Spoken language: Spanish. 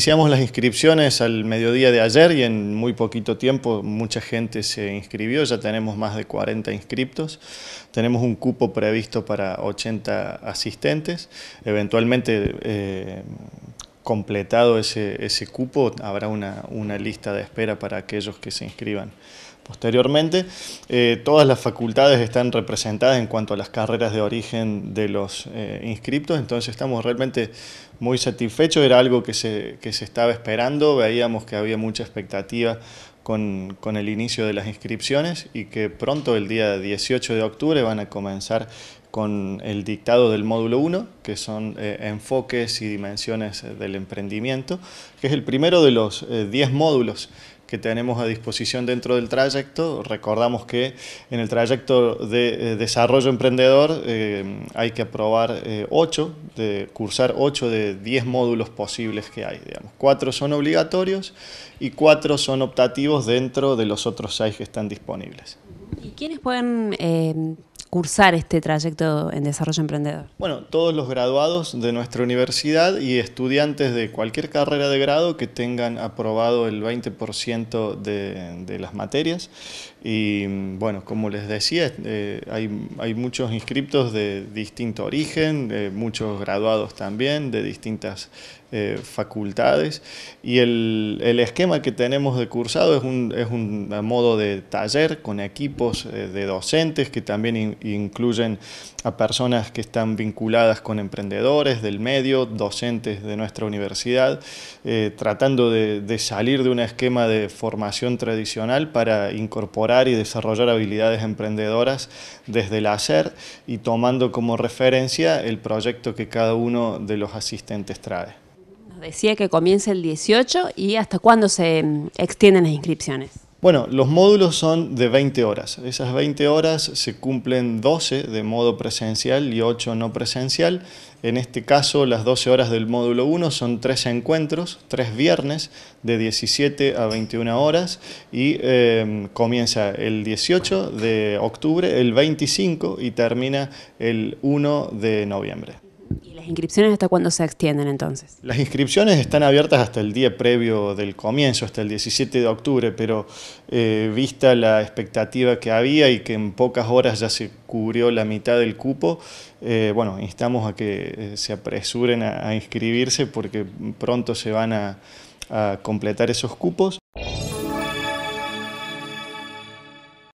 Iniciamos las inscripciones al mediodía de ayer y en muy poquito tiempo mucha gente se inscribió, ya tenemos más de 40 inscriptos, tenemos un cupo previsto para 80 asistentes, eventualmente eh, completado ese, ese cupo, habrá una, lista de espera para aquellos que se inscriban. Posteriormente, eh, todas las facultades están representadas en cuanto a las carreras de origen de los eh, inscriptos, entonces estamos realmente muy satisfechos, era algo que se, estaba esperando, veíamos que había mucha expectativa con, con, el inicio de las inscripciones y que pronto, el día 18 de octubre, van a comenzar con el dictado del módulo 1, que son eh, enfoques y dimensiones eh, del emprendimiento, que es el primero de los 10 eh, módulos que tenemos a disposición dentro del trayecto. Recordamos que en el trayecto de desarrollo emprendedor hay que aprobar 8, cursar 8 de 10 módulos posibles que hay. Digamos. 4 son obligatorios y 4 son optativos dentro de los otros 6 que están disponibles. ¿Y quiénes pueden cursar este trayecto en desarrollo emprendedor? Bueno, todos los graduados de nuestra universidad y estudiantes de cualquier carrera de grado que tengan aprobado el 20% de, las materias. Y bueno, como les decía, eh, hay, muchos inscriptos de distinto origen, muchos graduados también de distintas eh, facultades y el, esquema que tenemos de cursado es un, modo de taller con equipos eh, de docentes que también incluyen a personas que están vinculadas con emprendedores del medio, docentes de nuestra universidad, eh, tratando de, de salir de un esquema de formación tradicional para incorporar y desarrollar habilidades emprendedoras desde el hacer y tomando como referencia el proyecto que cada uno de los asistentes trae decía que comienza el 18 y hasta cuándo se mm, extienden las inscripciones. Bueno, los módulos son de 20 horas. Esas 20 horas se cumplen 12 de modo presencial y 8 no presencial. En este caso, las 12 horas del módulo 1 son tres encuentros, 3 viernes de 17 a 21 horas y em, comienza el 18 de octubre, el 25 y termina el 1 de noviembre. ¿Las inscripciones hasta cuándo se extienden entonces? Las inscripciones están abiertas hasta el día previo del comienzo, hasta el 17 de octubre, pero eh, vista la expectativa que había y que en pocas horas ya se cubrió la mitad del cupo, eh, bueno, instamos a que eh, se apresuren a, inscribirse porque pronto se van a completar esos cupos.